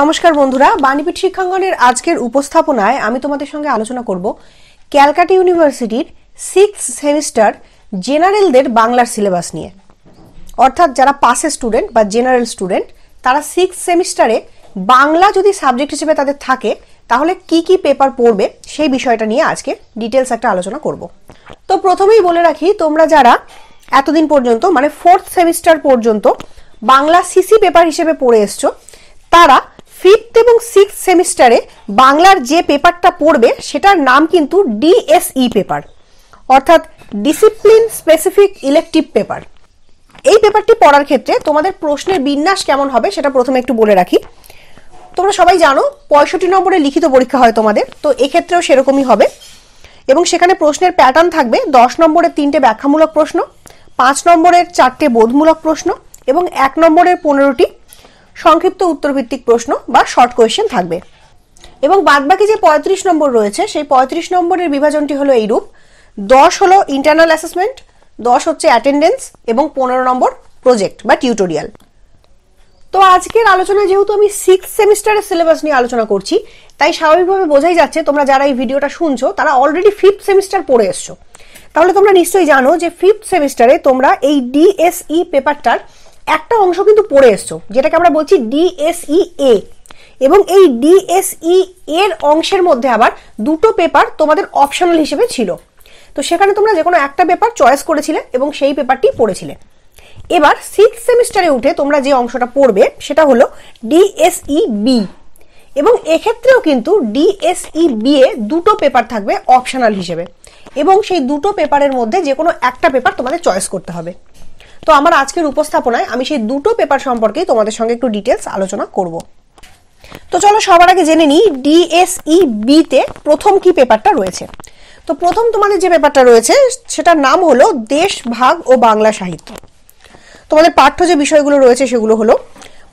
নমস্কার বন্ধুরা বাণীপীঠ শিক্ষাঙ্গনের আজকের উপস্থাপনায় আমি তোমাদের সঙ্গে আলোচনা করব ক্যালকাটা ইউনিভার্সিটির সিক্স সেমিস্টার জেনারেলদের বাংলার সিলেবাস নিয়ে অর্থাৎ যারা পাসে স্টুডেন্ট বা জেনারেল স্টুডেন্ট তারা সিক্স সেমিস্টারে বাংলা যদি সাবজেক্ট হিসেবে তাদের থাকে তাহলে কি কি পেপার পড়বে সেই বিষয়টা নিয়ে আজকে ডিটেলস একটা আলোচনা করব তো প্রথমেই বলে রাখি তোমরা যারা এতদিন পর্যন্ত মানে ফোর্থ সেমিস্টার পর্যন্ত বাংলা সিসি পেপার হিসেবে পড়ে এসছো তারা ফিফথ এবং সিক্স সেমিস্টারে বাংলার যে পেপারটা পড়বে সেটার নাম কিন্তু ডিএসই পেপার e অর্থাৎ ডিসিপ্লিন স্পেসিফিক ইলেকটিভ পেপার এই পেপারটি পড়ার ক্ষেত্রে তোমাদের প্রশ্নের বিন্যাস কেমন হবে সেটা প্রথমে একটু বলে রাখি তোমরা সবাই জানো পঁয়ষট্টি নম্বরে লিখিত পরীক্ষা হয় তোমাদের তো এক্ষেত্রেও সেরকমই হবে এবং সেখানে প্রশ্নের প্যাটার্ন থাকবে দশ নম্বরের তিনটে ব্যাখ্যামূলক প্রশ্ন পাঁচ নম্বরের চারটে বোধমূলক প্রশ্ন এবং এক নম্বরের পনেরোটি সংক্ষিপ্ত উত্তরভিত্তিক প্রশ্ন বা শর্ট কোয়েশ্চেন থাকবে এবং বাদবাকি যে পঁয়ত্রিশ নম্বর রয়েছে সেই পঁয়ত্রিশ নম্বরের বিভাজনটি হলো এইরূপ দশ হলো ইন্টারনাল অ্যাসেসমেন্ট দশ হচ্ছে অ্যাটেন্ডেন্স এবং পনেরো নম্বর প্রজেক্ট বা টিউটোরিয়াল তো আজকের আলোচনা যেহেতু আমি সিক্স সেমিস্টারের সিলেবাস নিয়ে আলোচনা করছি তাই স্বাভাবিকভাবে বোঝাই যাচ্ছে তোমরা যারা এই ভিডিওটা শুনছো তারা অলরেডি ফিফথ সেমিস্টার পড়ে এসছো তাহলে তোমরা নিশ্চয়ই জানো যে ফিফথ সেমিস্টারে তোমরা এই ডিএসই পেপারটার একটা অংশ কিন্তু পড়ে এসছো যেটাকে আমরা বলছি ডিএসই এ e এবং এই ডিএসই এর e অংশের মধ্যে আবার দুটো পেপার তোমাদের অপশনাল হিসেবে ছিল তো সেখানে তোমরা যে কোনো একটা পেপার চয়েস করেছিলে এবং সেই পেপারটি পড়েছিলে এবার সিক্স সেমিস্টারে উঠে তোমরা যে অংশটা পড়বে সেটা হলো ডিএসই বি e এবং এক্ষেত্রেও কিন্তু ডিএসই বি এ দুটো পেপার থাকবে অপশনাল হিসেবে এবং সেই দুটো পেপারের মধ্যে যে কোনো একটা পেপার তোমাদের চয়েস করতে হবে তো আমার আজকের উপস্থাপনায় আমি সেই দুটো পেপার সম্পর্কে তোমাদের সঙ্গে একটু ডিটেলস আলোচনা করব তো চলো সবার আগে জেনে নিই ডিএসই বিতে e প্রথম কি পেপারটা রয়েছে তো প্রথম তোমাদের যে পেপারটা রয়েছে সেটার নাম হলো দেশ ভাগ ও বাংলা সাহিত্য তোমাদের পাঠ্য যে বিষয়গুলো রয়েছে সেগুলো হলো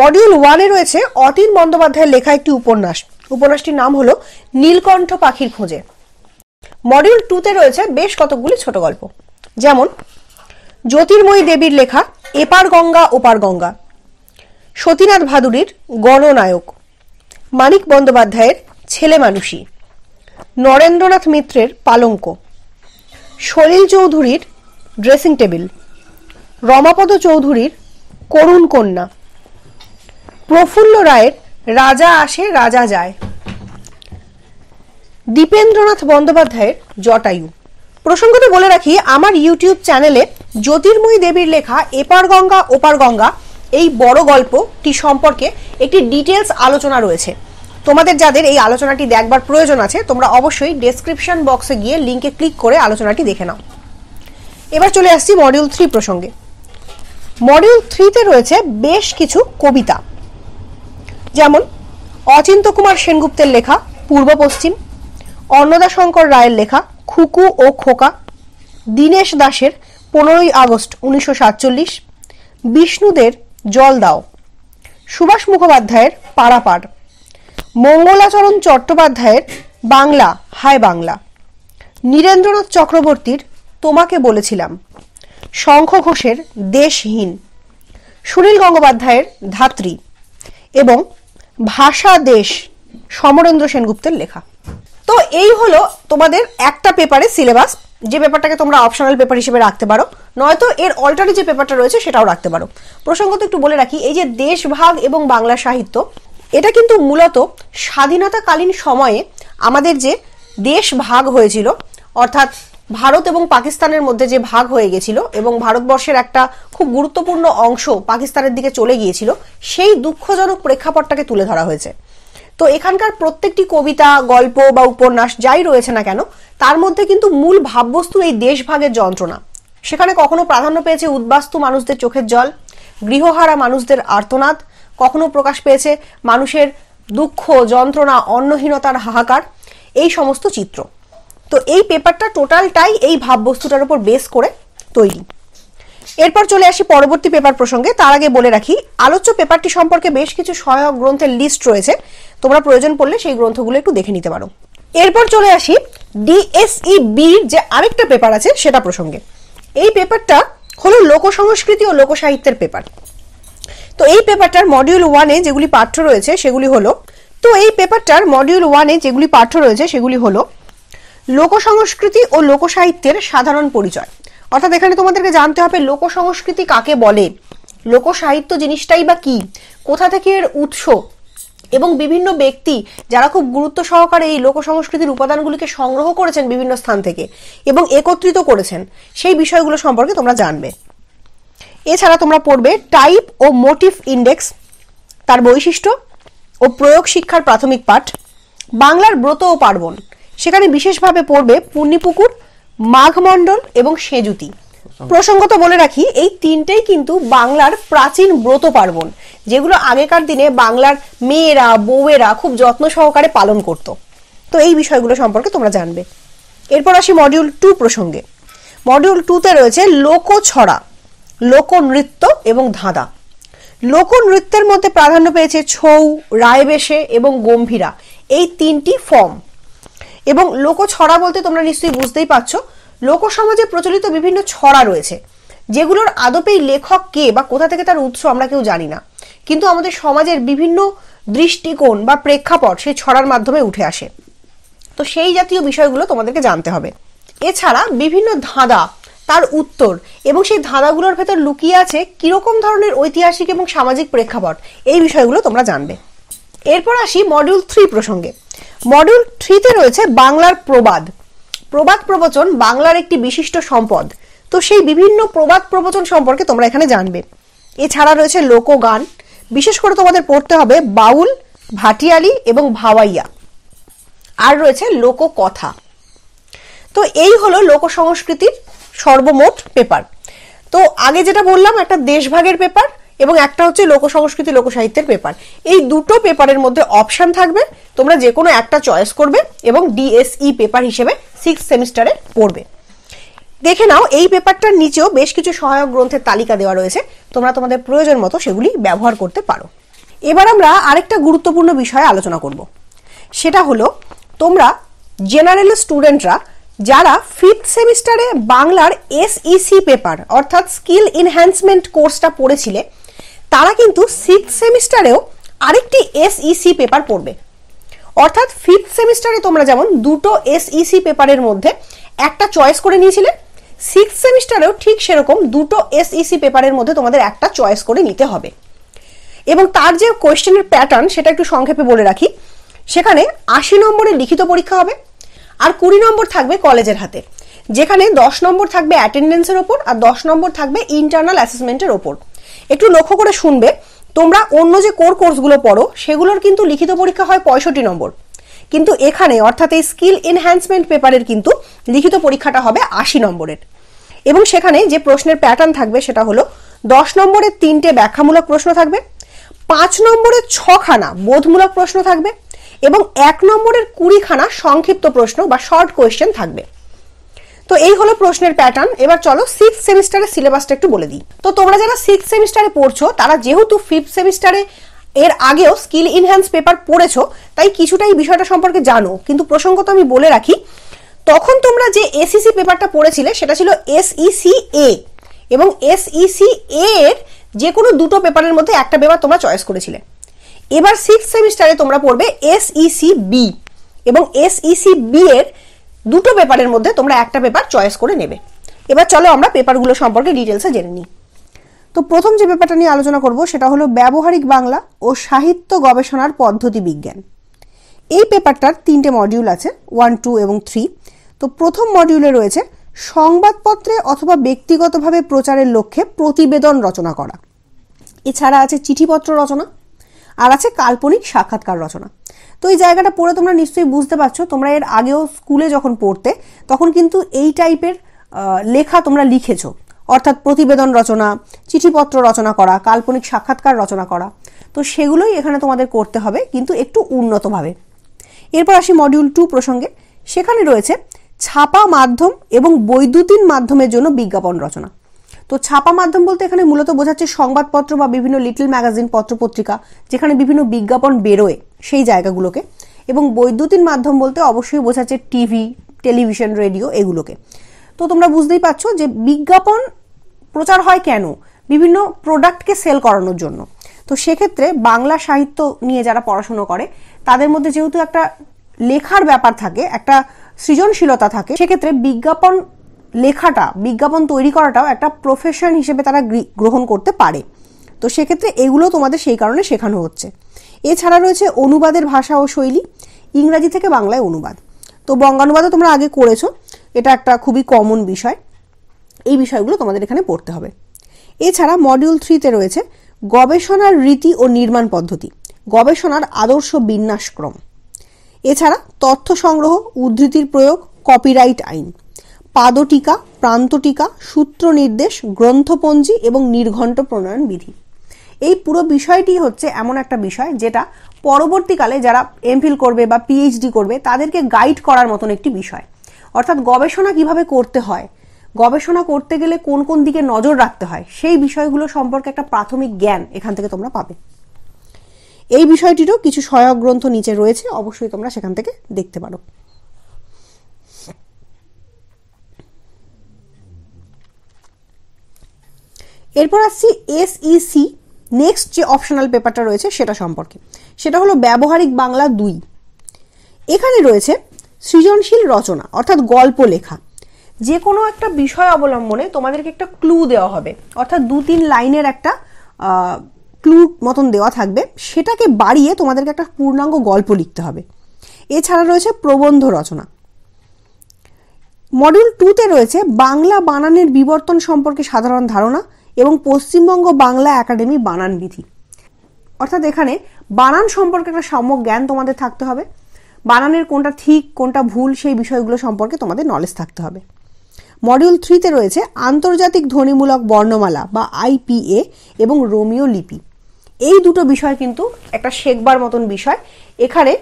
মডিউল ওয়ানে রয়েছে অতীন বন্দ্যোপাধ্যায়ের লেখা একটি উপন্যাস উপন্যাসটির নাম হলো নীলকণ্ঠ পাখির খোঁজে মডিউল টুতে রয়েছে বেশ কতকগুলি ছোট গল্প যেমন জ্যোতির্ময়ী দেবীর লেখা এপার গঙ্গা ওপার গঙ্গা সতীনাথ ভাদুরীর গণনায়ক মানিক বন্দ্যোপাধ্যায়ের ছেলে মানুষই নরেন্দ্রনাথ মিত্রের পালঙ্ক সলিল চৌধুরীর ড্রেসিং টেবিল রমাপদ চৌধুরীর করুণ কন্যা প্রফুল্ল রায়ের রাজা আসে রাজা যায় দীপেন্দ্রনাথ বন্দ্যোপাধ্যায়ের জটায়ু প্রসঙ্গত বলে রাখি আমার ইউটিউব চ্যানেলে জ্যোতির্ময়ী দেবীর লেখা এপার গঙ্গা ওপার গঙ্গা এই বড় গল্পটি সম্পর্কে একটি ডিটেলস আলোচনা রয়েছে তোমাদের যাদের এই আলোচনাটি দেখবার প্রয়োজন আছে তোমরা অবশ্যই ডেসক্রিপশন বক্সে গিয়ে লিঙ্কে ক্লিক করে আলোচনাটি দেখে নাও এবার চলে আসছি মডিউল থ্রি প্রসঙ্গে মডিউল থ্রিতে রয়েছে বেশ কিছু কবিতা যেমন অচিন্ত কুমার সেনগুপ্তের লেখা পূর্ব পশ্চিম অন্নদাশঙ্কর রায়ের লেখা খুকু ও খোকা দীনেশ দাসের পনেরোই আগস্ট উনিশশো সাতচল্লিশ বিষ্ণুদের জল দাও সুভাষ মুখোপাধ্যায়ের পাড়াপাড় মঙ্গলাচরণ চট্টোপাধ্যায়ের বাংলা হায় বাংলা নীরেন্দ্রনাথ চক্রবর্তীর তোমাকে বলেছিলাম শঙ্খ ঘোষের দেশহীন সুনীল গঙ্গোপাধ্যায়ের ধাত্রী এবং ভাষা দেশ সমরেন্দ্র সেনগুপ্তের লেখা তো এই হলো তোমাদের একটা পেপারে সিলেবাস যে পেপারটাকে তোমরা অপশনাল পেপার হিসেবে রাখতে পারো নয়তো এর অল্টারে যে পেপারটা রয়েছে সেটাও রাখতে পারো প্রসঙ্গত একটু বলে রাখি এই যে দেশভাগ এবং বাংলা সাহিত্য এটা কিন্তু মূলত স্বাধীনতাকালীন সময়ে আমাদের যে দেশ ভাগ হয়েছিল অর্থাৎ ভারত এবং পাকিস্তানের মধ্যে যে ভাগ হয়ে গেছিল এবং ভারতবর্ষের একটা খুব গুরুত্বপূর্ণ অংশ পাকিস্তানের দিকে চলে গিয়েছিল সেই দুঃখজনক প্রেক্ষাপটটাকে তুলে ধরা হয়েছে তো এখানকার প্রত্যেকটি কবিতা গল্প বা উপন্যাস যাই রয়েছে না কেন তার মধ্যে কিন্তু মূল ভাববস্তু এই দেশভাগের যন্ত্রণা সেখানে কখনো প্রাধান্য পেয়েছে উদ্বাস্তু মানুষদের চোখের জল গৃহহারা মানুষদের আর্তনাদ কখনো প্রকাশ পেয়েছে মানুষের দুঃখ যন্ত্রণা অন্নহীনতার হাহাকার এই সমস্ত চিত্র তো এই পেপারটা টোটালটাই এই ভাববস্তুটার উপর বেস করে তৈরি এরপর চলে আসি পরবর্তী পেপার প্রসঙ্গে তার আগে বলে রাখি আলোচ্য পেপারটি সম্পর্কে বেশ কিছু সহায়ক গ্রন্থের লিস্ট রয়েছে তোমরা প্রয়োজন পড়লে সেই গ্রন্থগুলো একটু দেখে নিতে পারো এরপর চলে আসি ডিএসই e বির যে আরেকটা পেপার আছে সেটা প্রসঙ্গে এই পেপারটা হলো লোক সংস্কৃতি ও লোকসাহিত্যের পেপার তো এই পেপারটার মডিউল ওয়ানে যেগুলি পাঠ্য রয়েছে সেগুলি হলো তো এই পেপারটার মডিউল ওয়ানে যেগুলি পাঠ্য রয়েছে সেগুলি হলো লোক সংস্কৃতি ও লোকসাহিত্যের সাধারণ পরিচয় অর্থাৎ এখানে তোমাদেরকে জানতে হবে লোক সংস্কৃতি কাকে বলে লোকসাহিত্য জিনিসটাই বা কি কোথা থেকে এর উৎস এবং বিভিন্ন ব্যক্তি যারা খুব গুরুত্ব সহকারে এই লোক সংস্কৃতির উপাদানগুলিকে সংগ্রহ করেছেন বিভিন্ন স্থান থেকে এবং একত্রিত করেছেন সেই বিষয়গুলো সম্পর্কে তোমরা জানবে এছাড়া তোমরা পড়বে টাইপ ও মোটিভ ইন্ডেক্স তার বৈশিষ্ট্য ও প্রয়োগ শিক্ষার প্রাথমিক পাঠ বাংলার ব্রত ও পার্বণ সেখানে বিশেষভাবে পড়বে পূর্ণিপুকুর মাঘমণ্ডল এবং সেজুতি প্রসঙ্গত বলে রাখি এই তিনটেই কিন্তু বাংলার প্রাচীন ব্রত পার্বণ যেগুলো আগেকার দিনে বাংলার মেয়েরা বউয়েরা খুব যত্ন সহকারে পালন করত তো এই বিষয়গুলো সম্পর্কে তোমরা জানবে এরপর আসি মডিউল টু প্রসঙ্গে মডিউল টুতে রয়েছে লোকছড়া লোকনৃত্য এবং ধাঁধা লোকনৃত্যের মধ্যে প্রাধান্য পেয়েছে ছৌ রায়বেশে এবং গম্ভীরা এই তিনটি ফর্ম এবং লোকছড়া বলতে তোমরা নিশ্চয়ই বুঝতেই পারছো লোকসমাজে প্রচলিত বিভিন্ন ছড়া রয়েছে যেগুলোর আদপেই লেখক কে বা কোথা থেকে তার উৎস আমরা কেউ জানি না কিন্তু আমাদের সমাজের বিভিন্ন দৃষ্টিকোণ বা প্রেক্ষাপট সেই ছড়ার মাধ্যমে উঠে আসে তো সেই জাতীয় বিষয়গুলো তোমাদেরকে জানতে হবে এছাড়া বিভিন্ন ধাঁধা তার উত্তর এবং সেই ধাঁধাগুলোর ভেতর লুকিয়ে আছে কীরকম ধরনের ঐতিহাসিক এবং সামাজিক প্রেক্ষাপট এই বিষয়গুলো তোমরা জানবে এরপর আসি মডিউল থ্রি প্রসঙ্গে মডিউল থ্রিতে রয়েছে বাংলার প্রবাদ প্রবাদ প্রবচন বাংলার একটি বিশিষ্ট সম্পদ তো সেই বিভিন্ন প্রবাদ প্রবচন সম্পর্কে তোমরা এখানে জানবে এছাড়া রয়েছে লোকগান বিশেষ করে তোমাদের পড়তে হবে বাউল ভাটিয়ালি এবং ভাওয়াইয়া আর রয়েছে লোককথা তো এই হলো লোক সংস্কৃতির সর্বমোট পেপার তো আগে যেটা বললাম একটা দেশভাগের পেপার এবং একটা হচ্ছে লোক সংস্কৃতি লোক সাহিত্যের পেপার এই দুটো পেপারের মধ্যে অপশান থাকবে তোমরা যে কোনো একটা চয়েস করবে এবং ডিএসই পেপার হিসেবে সিক্স সেমিস্টারে পড়বে দেখে নাও এই পেপারটার নিচেও বেশ কিছু সহায়ক গ্রন্থের তালিকা দেওয়া রয়েছে তোমরা তোমাদের প্রয়োজন মতো সেগুলি ব্যবহার করতে পারো এবার আমরা আরেকটা গুরুত্বপূর্ণ বিষয়ে আলোচনা করব সেটা হলো তোমরা জেনারেল স্টুডেন্টরা যারা ফিফথ সেমিস্টারে বাংলার এসইসি পেপার e অর্থাৎ স্কিল এনহ্যান্সমেন্ট কোর্সটা পড়েছিলে তারা কিন্তু সিক্স সেমিস্টারেও আরেকটি এসইসি পেপার e পড়বে অর্থাৎ ফিফথ সেমিস্টারে তোমরা যেমন দুটো e এসইসি পেপারের মধ্যে একটা চয়েস করে নিয়েছিলে সিক্স সেমিস্টারেও ঠিক সেরকম দুটো e এসইসি পেপারের মধ্যে তোমাদের একটা চয়েস করে নিতে হবে এবং তার যে কোয়েশ্চেনের প্যাটার্ন সেটা একটু সংক্ষেপে বলে রাখি সেখানে আশি নম্বরের লিখিত পরীক্ষা হবে আর কুড়ি নম্বর থাকবে কলেজের হাতে যেখানে দশ নম্বর থাকবে অ্যাটেন্ডেন্সের ওপর আর দশ নম্বর থাকবে ইন্টারনাল অ্যাসেসমেন্টের ওপর একটু লক্ষ্য করে শুনবে তোমরা অন্য যে কোর কোর্সগুলো পড়ো সেগুলোর কিন্তু লিখিত পরীক্ষা হয় পঁয়ষট্টি নম্বর কিন্তু এখানে অর্থাৎ এই স্কিল এনহ্যান্সমেন্ট পেপারের কিন্তু লিখিত পরীক্ষাটা হবে আশি নম্বরের এবং সেখানে যে প্রশ্নের প্যাটার্ন থাকবে সেটা হলো দশ নম্বরের তিনটে ব্যাখ্যামূলক প্রশ্ন থাকবে পাঁচ নম্বরের ছখানা বোধমূলক প্রশ্ন থাকবে এবং এক নম্বরের কুড়িখানা সংক্ষিপ্ত প্রশ্ন বা শর্ট কোয়েশ্চেন থাকবে তো এই হলো প্রশ্নের প্যাটার্ন এবার চলো সিক্স সেমিস্টারের সিলেবাসটা একটু বলে দিই তো তোমরা যারা সিক্স সেমিস্টারে পড়ছো তারা যেহেতু ফিফথ সেমিস্টারে এর আগেও স্কিল ইনহ্যান্স পেপার পড়েছো তাই কিছুটা এই বিষয়টা সম্পর্কে জানো কিন্তু প্রসঙ্গত আমি বলে রাখি তখন তোমরা যে এসিসি পেপারটা e পড়েছিলে সেটা ছিল এসইসি এ e এবং এসইসি e এর যে কোনো দুটো পেপারের মধ্যে একটা পেপার তোমরা চয়েস করেছিলে এবার সিক্স সেমিস্টারে তোমরা পড়বে এসইসি বি এবং এসইসি বি এর দুটো পেপারের মধ্যে তোমরা একটা পেপার চয়েস করে নেবে এবার চলো আমরা পেপারগুলো সম্পর্কে ডিটেলসে জেনে নিই তো প্রথম যে ব্যাপারটা নিয়ে আলোচনা করব সেটা হলো ব্যবহারিক বাংলা ও সাহিত্য গবেষণার পদ্ধতি বিজ্ঞান এই পেপারটার তিনটে মডিউল আছে ওয়ান টু এবং থ্রি তো প্রথম মডিউলে রয়েছে সংবাদপত্রে অথবা ব্যক্তিগতভাবে প্রচারের লক্ষ্যে প্রতিবেদন রচনা করা এছাড়া আছে চিঠিপত্র রচনা আর আছে কাল্পনিক সাক্ষাৎকার রচনা তো এই জায়গাটা পড়ে তোমরা নিশ্চয়ই বুঝতে পারছো তোমরা এর আগেও স্কুলে যখন পড়তে তখন কিন্তু এই টাইপের লেখা তোমরা লিখেছো অর্থাৎ প্রতিবেদন রচনা চিঠিপত্র রচনা করা কাল্পনিক সাক্ষাৎকার রচনা করা তো সেগুলোই এখানে তোমাদের করতে হবে কিন্তু একটু উন্নতভাবে এরপর আসি মডিউল টু প্রসঙ্গে সেখানে রয়েছে ছাপা মাধ্যম এবং বৈদ্যুতিন মাধ্যমের জন্য বিজ্ঞাপন রচনা তো ছাপা মাধ্যম বলতে এখানে মূলত বোঝাচ্ছে সংবাদপত্র বা বিভিন্ন লিটল ম্যাগাজিন পত্রপত্রিকা যেখানে বিভিন্ন বিজ্ঞাপন বেরোয় সেই জায়গাগুলোকে এবং বৈদ্যুতিন মাধ্যম বলতে অবশ্যই বোঝাচ্ছে টিভি টেলিভিশন রেডিও এগুলোকে তো তোমরা বুঝতেই পারছো যে বিজ্ঞাপন প্রচার হয় কেন বিভিন্ন প্রোডাক্টকে সেল করানোর জন্য তো সেক্ষেত্রে বাংলা সাহিত্য নিয়ে যারা পড়াশুনো করে তাদের মধ্যে যেহেতু একটা লেখার ব্যাপার থাকে একটা সৃজনশীলতা থাকে সেক্ষেত্রে বিজ্ঞাপন লেখাটা বিজ্ঞাপন তৈরি করাটাও একটা প্রফেশন হিসেবে তারা গ্রহণ করতে পারে তো সেক্ষেত্রে এগুলো তোমাদের সেই কারণে শেখানো হচ্ছে এছাড়া রয়েছে অনুবাদের ভাষা ও শৈলী ইংরাজি থেকে বাংলায় অনুবাদ তো বঙ্গানুবাদও তোমরা আগে করেছো এটা একটা খুবই কমন বিষয় এই বিষয়গুলো তোমাদের এখানে পড়তে হবে এছাড়া মডিউল থ্রিতে রয়েছে গবেষণার রীতি ও নির্মাণ পদ্ধতি গবেষণার আদর্শ বিন্যাসক্রম এছাড়া তথ্য সংগ্রহ উদ্ধৃতির প্রয়োগ কপিরাইট আইন পাদটিকা প্রান্তটিকা সূত্র নির্দেশ গ্রন্থপঞ্জি এবং নির্ঘণ্ট প্রণয়ন বিধি এই পুরো বিষয়টি হচ্ছে এমন একটা বিষয় যেটা পরবর্তীকালে যারা এমফিল করবে বা পিএইচডি করবে তাদেরকে গাইড করার মতন একটি বিষয় অর্থাৎ গবেষণা কিভাবে করতে হয় গবেষণা করতে গেলে কোন কোন দিকে নজর রাখতে হয় সেই বিষয়গুলো সম্পর্কে একটা প্রাথমিক জ্ঞান এখান থেকে তোমরা পাবে এই বিষয়টিরও কিছু সহায়ক গ্রন্থ নিচে রয়েছে অবশ্যই তোমরা সেখান থেকে দেখতে পারো এরপর আসছি এসইসি নেক্সট e যে অপশনাল পেপারটা রয়েছে সেটা সম্পর্কে সেটা হলো ব্যবহারিক বাংলা দুই এখানে রয়েছে সৃজনশীল রচনা অর্থাৎ গল্প লেখা যে কোনো একটা বিষয় অবলম্বনে তোমাদেরকে একটা ক্লু দেওয়া হবে অর্থাৎ দু তিন লাইনের একটা ক্লু মতন দেওয়া থাকবে সেটাকে বাড়িয়ে তোমাদেরকে একটা পূর্ণাঙ্গ গল্প লিখতে হবে এছাড়া রয়েছে প্রবন্ধ রচনা মডিউল টুতে রয়েছে বাংলা বানানের বিবর্তন সম্পর্কে সাধারণ ধারণা এবং পশ্চিমবঙ্গ বাংলা একাডেমি বানান বিধি অর্থাৎ এখানে বানান সম্পর্কে একটা সম্যক জ্ঞান তোমাদের থাকতে হবে বানানের কোনটা ঠিক কোনটা ভুল সেই বিষয়গুলো সম্পর্কে তোমাদের নলেজ থাকতে হবে মডিউল থ্রিতে রয়েছে আন্তর্জাতিক ধ্বনিমূলক বর্ণমালা বা আইপিএ এবং রোমিও লিপি এই দুটো বিষয় কিন্তু একটা শেখবার মতন বিষয় এখানে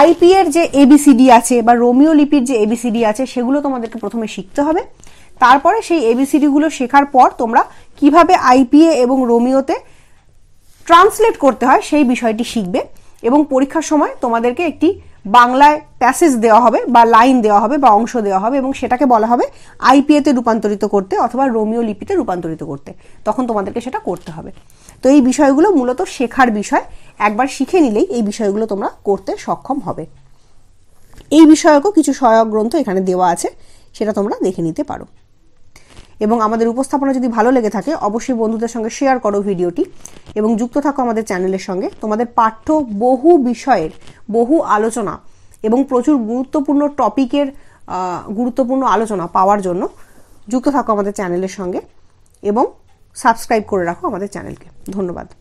আইপিএর যে এবিসিডি আছে বা রোমিও লিপির যে এবিসিডি আছে সেগুলো তোমাদেরকে প্রথমে শিখতে হবে তারপরে সেই এবিসিডিগুলো শেখার পর তোমরা কিভাবে আইপিএ এবং রোমিওতে ট্রান্সলেট করতে হয় সেই বিষয়টি শিখবে এবং পরীক্ষার সময় তোমাদেরকে একটি বাংলায় প্যাসেজ দেওয়া হবে বা লাইন দেওয়া হবে বা অংশ দেওয়া হবে এবং সেটাকে বলা হবে আইপিএতে রূপান্তরিত করতে অথবা রোমিও লিপিতে রূপান্তরিত করতে তখন তোমাদেরকে সেটা করতে হবে তো এই বিষয়গুলো মূলত শেখার বিষয় একবার শিখে নিলেই এই বিষয়গুলো তোমরা করতে সক্ষম হবে এই বিষয়কও কিছু সহায়ক গ্রন্থ এখানে দেওয়া আছে সেটা তোমরা দেখে নিতে পারো এবং আমাদের উপস্থাপনা যদি ভালো লেগে থাকে অবশ্যই বন্ধুদের সঙ্গে শেয়ার করো ভিডিওটি এবং যুক্ত থাকো আমাদের চ্যানেলের সঙ্গে তোমাদের পাঠ্য বহু বিষয়ের বহু আলোচনা এবং প্রচুর গুরুত্বপূর্ণ টপিকের গুরুত্বপূর্ণ আলোচনা পাওয়ার জন্য যুক্ত থাকো আমাদের চ্যানেলের সঙ্গে এবং সাবস্ক্রাইব করে রাখো আমাদের চ্যানেলকে ধন্যবাদ